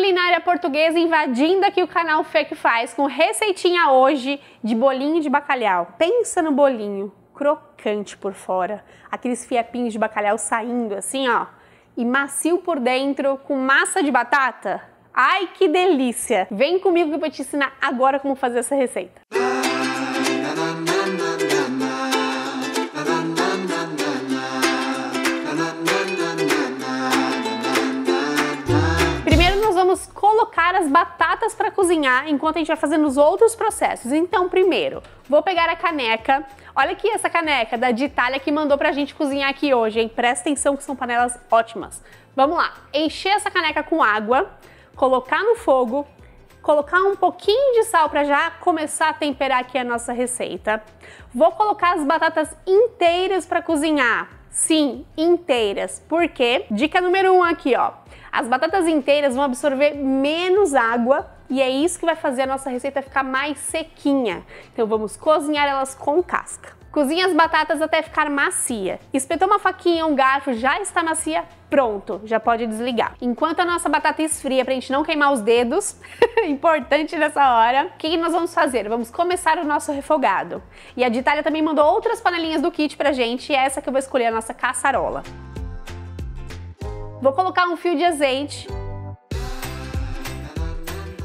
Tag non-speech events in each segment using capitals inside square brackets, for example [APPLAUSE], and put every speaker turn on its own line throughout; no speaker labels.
culinária portuguesa invadindo aqui o canal Fê que Faz com receitinha hoje de bolinho de bacalhau. Pensa no bolinho, crocante por fora, aqueles fiapinhos de bacalhau saindo assim, ó, e macio por dentro com massa de batata. Ai, que delícia! Vem comigo que eu vou te ensinar agora como fazer essa receita. colocar as batatas para cozinhar enquanto a gente vai fazendo os outros processos. Então, primeiro, vou pegar a caneca. Olha aqui essa caneca da de Itália que mandou pra gente cozinhar aqui hoje, hein? Presta atenção que são panelas ótimas. Vamos lá, encher essa caneca com água, colocar no fogo, colocar um pouquinho de sal para já começar a temperar aqui a nossa receita. Vou colocar as batatas inteiras para cozinhar. Sim, inteiras. Por quê? Dica número 1 um aqui, ó. As batatas inteiras vão absorver menos água e é isso que vai fazer a nossa receita ficar mais sequinha. Então vamos cozinhar elas com casca. Cozinhe as batatas até ficar macia. Espetou uma faquinha, um garfo, já está macia, pronto, já pode desligar. Enquanto a nossa batata esfria para a gente não queimar os dedos, [LAUGHS] importante nessa hora, o que, nós vamos fazer? Vamos começar o nosso refogado. E a Ditalia também mandou outras panelinhas do kit pra gente, e é essa que eu vou escolher a nossa caçarola. Vou colocar um fio de azeite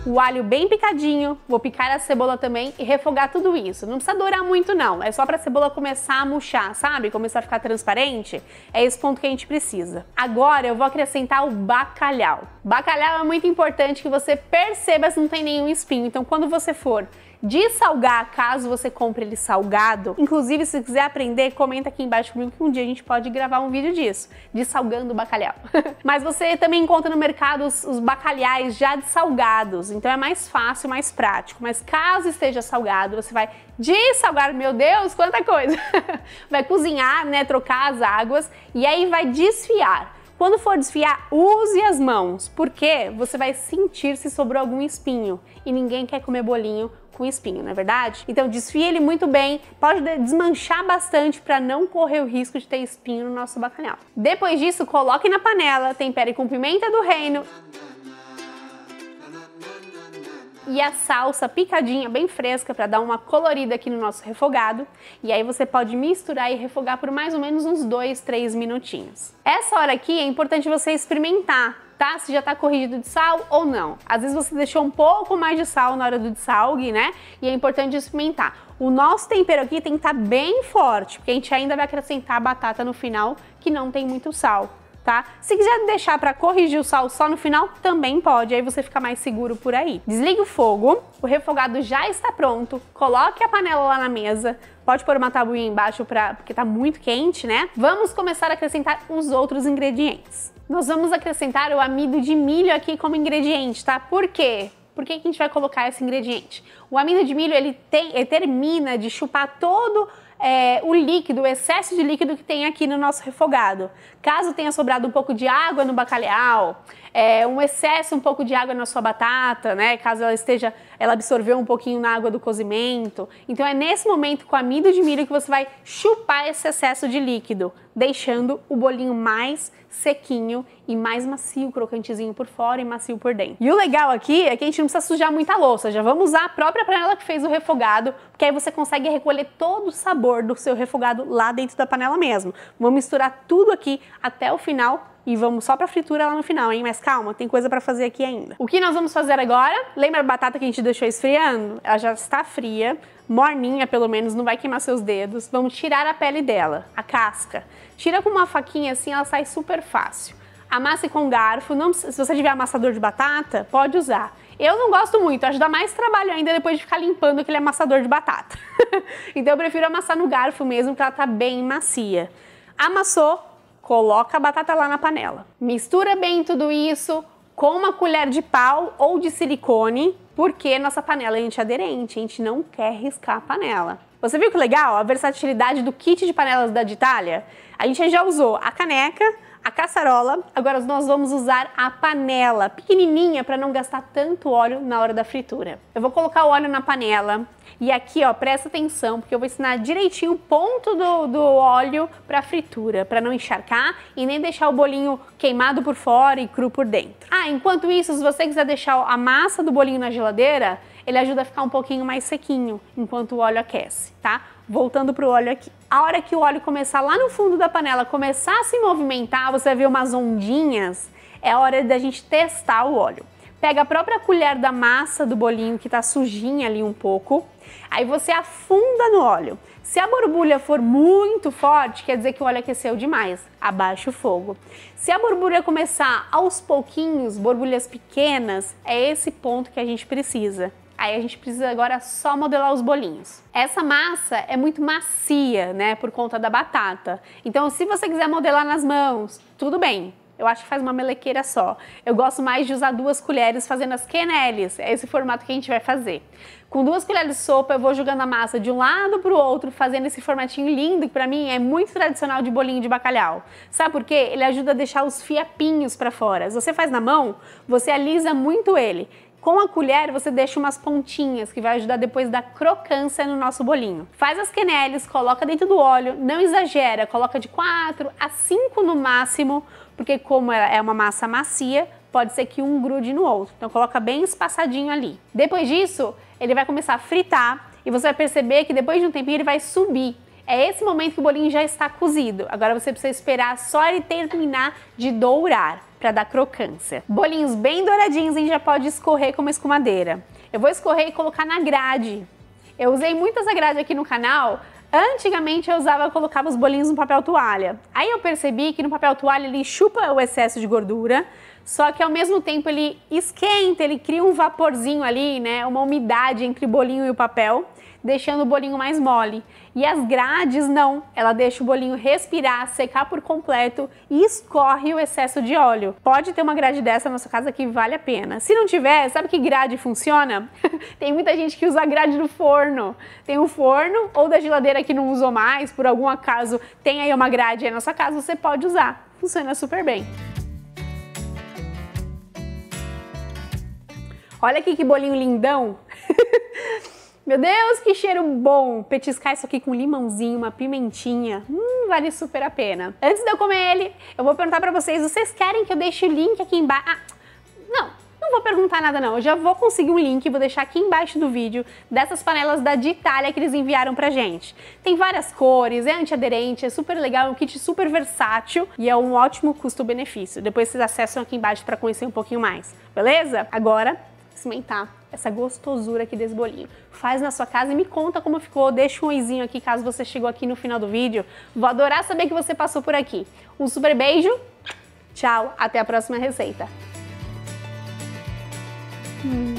o alho bem picadinho, vou picar a cebola também e refogar tudo isso. Não precisa dourar muito não, é só para a cebola começar a murchar, sabe? Começar a ficar transparente, é esse ponto que a gente precisa. Agora eu vou acrescentar o bacalhau. Bacalhau é muito importante que você perceba se não tem nenhum espinho, então quando você for de salgar, caso você compre ele salgado. Inclusive, se quiser aprender, comenta aqui embaixo comigo que um dia a gente pode gravar um vídeo disso, de salgando bacalhau. [LAUGHS] Mas você também encontra no mercado os, os bacalhais já salgados, então é mais fácil, mais prático. Mas caso esteja salgado, você vai dessalgar, meu Deus, quanta coisa! [LAUGHS] vai cozinhar, né, trocar as águas e aí vai desfiar. Quando for desfiar, use as mãos, porque você vai sentir se sobrou algum espinho e ninguém quer comer bolinho com espinho, não é verdade? Então desfie ele muito bem, pode desmanchar bastante para não correr o risco de ter espinho no nosso bacalhau. Depois disso, coloque na panela, tempere com pimenta do reino e a salsa picadinha, bem fresca, para dar uma colorida aqui no nosso refogado. E aí você pode misturar e refogar por mais ou menos uns 2, 3 minutinhos. Essa hora aqui é importante você experimentar, tá? Se já tá corrigido de sal ou não. Às vezes você deixou um pouco mais de sal na hora do dessalgue, né? E é importante experimentar. O nosso tempero aqui tem que estar tá bem forte, porque a gente ainda vai acrescentar a batata no final, que não tem muito sal tá? Se quiser deixar para corrigir o sal só no final, também pode, aí você fica mais seguro por aí. Desligue o fogo, o refogado já está pronto, coloque a panela lá na mesa, Pode pôr uma tabuinha embaixo pra, porque tá muito quente, né? Vamos começar a acrescentar os outros ingredientes. Nós vamos acrescentar o amido de milho aqui como ingrediente, tá? Por quê? Por que, que a gente vai colocar esse ingrediente? O amido de milho, ele, tem, ele termina de chupar todo é, o líquido, o excesso de líquido que tem aqui no nosso refogado. Caso tenha sobrado um pouco de água no bacalhau, é, um excesso, um pouco de água na sua batata, né? Caso ela esteja, ela absorveu um pouquinho na água do cozimento. Então é nesse momento com amido de milho que você vai chupar esse excesso de líquido deixando o bolinho mais sequinho e mais macio, crocantezinho por fora e macio por dentro. E o legal aqui é que a gente não precisa sujar muita louça, já vamos usar a própria panela que fez o refogado, porque aí você consegue recolher todo o sabor do seu refogado lá dentro da panela mesmo. Vou misturar tudo aqui até o final e vamos só pra fritura lá no final, hein? Mas calma, tem coisa para fazer aqui ainda. O que nós vamos fazer agora? Lembra a batata que a gente deixou esfriando? Ela já está fria, morninha pelo menos, não vai queimar seus dedos. Vamos tirar a pele dela, a casca. Tira com uma faquinha assim, ela sai super fácil. Amasse com garfo, não, se você tiver amassador de batata, pode usar. Eu não gosto muito, acho que dá mais trabalho ainda depois de ficar limpando aquele amassador de batata. [LAUGHS] então eu prefiro amassar no garfo mesmo, que ela tá bem macia. Amassou, coloca a batata lá na panela. Mistura bem tudo isso com uma colher de pau ou de silicone, porque nossa panela é antiaderente, a gente não quer riscar a panela. Você viu que legal a versatilidade do kit de panelas da Ditalia A gente já usou a caneca, a caçarola, agora nós vamos usar a panela pequenininha para não gastar tanto óleo na hora da fritura. Eu vou colocar o óleo na panela e aqui, ó, presta atenção, porque eu vou ensinar direitinho o ponto do, do óleo para fritura, para não encharcar e nem deixar o bolinho queimado por fora e cru por dentro. Ah, enquanto isso, se você quiser deixar a massa do bolinho na geladeira, ele ajuda a ficar um pouquinho mais sequinho enquanto o óleo aquece, tá? Voltando pro óleo aqui. A hora que o óleo começar lá no fundo da panela, começar a se movimentar, você vai ver umas ondinhas, é hora da gente testar o óleo. Pega a própria colher da massa do bolinho que está sujinha ali um pouco, aí você afunda no óleo. Se a borbulha for muito forte, quer dizer que o óleo aqueceu demais, abaixa o fogo. Se a borbulha começar aos pouquinhos, borbulhas pequenas, é esse ponto que a gente precisa. Aí a gente precisa agora só modelar os bolinhos. Essa massa é muito macia, né, por conta da batata. Então, se você quiser modelar nas mãos, tudo bem. Eu acho que faz uma melequeira só. Eu gosto mais de usar duas colheres fazendo as quenelles. É esse formato que a gente vai fazer. Com duas colheres de sopa, eu vou jogando a massa de um lado para o outro, fazendo esse formatinho lindo, que para mim é muito tradicional de bolinho de bacalhau. Sabe por quê? Ele ajuda a deixar os fiapinhos para fora. Se você faz na mão, você alisa muito ele. Com a colher, você deixa umas pontinhas que vai ajudar depois da crocância no nosso bolinho. Faz as quenelles, coloca dentro do óleo, não exagera, coloca de 4 a 5 no máximo, porque como é, é uma massa macia, pode ser que um grude no outro. Então coloca bem espaçadinho ali. Depois disso, ele vai começar a fritar e você vai perceber que depois de um tempinho ele vai subir. É esse momento que o bolinho já está cozido. Agora você precisa esperar só ele terminar de dourar para dar crocância. Bolinhos bem douradinhos a gente já pode escorrer com uma escumadeira. Eu vou escorrer e colocar na grade. Eu usei muitas a grade aqui no canal, Antigamente eu usava, eu colocava os bolinhos no papel toalha. Aí eu percebi que no papel toalha ele chupa o excesso de gordura, só que ao mesmo tempo ele esquenta, ele cria um vaporzinho ali, né? Uma umidade entre o bolinho e o papel, deixando o bolinho mais mole. E as grades não, ela deixa o bolinho respirar, secar por completo e escorre o excesso de óleo. Pode ter uma grade dessa na sua casa que vale a pena. Se não tiver, sabe que grade funciona? [LAUGHS] Tem muita gente que usa a grade do forno. Tem o forno ou da geladeira que não usou mais, por algum acaso tem aí uma grade aí na sua casa, você pode usar. Funciona super bem. Olha aqui que bolinho lindão. [LAUGHS] Meu Deus, que cheiro bom! Petiscar isso aqui com limãozinho, uma pimentinha, hum, vale super a pena. Antes de eu comer ele, eu vou perguntar pra vocês, vocês querem que eu deixe o link aqui embaixo? Ah, não, não vou perguntar nada não, eu já vou conseguir um link, vou deixar aqui embaixo do vídeo, dessas panelas da Ditalia que eles enviaram pra gente. Tem várias cores, é antiaderente, é super legal, é um kit super versátil e é um ótimo custo-benefício. Depois vocês acessam aqui embaixo pra conhecer um pouquinho mais, beleza? Agora, experimentar essa gostosura aqui desse bolinho. Faz na sua casa e me conta como ficou. Deixa um oizinho aqui caso você chegou aqui no final do vídeo. Vou adorar saber que você passou por aqui. Um super beijo, tchau, até a próxima receita. Hum.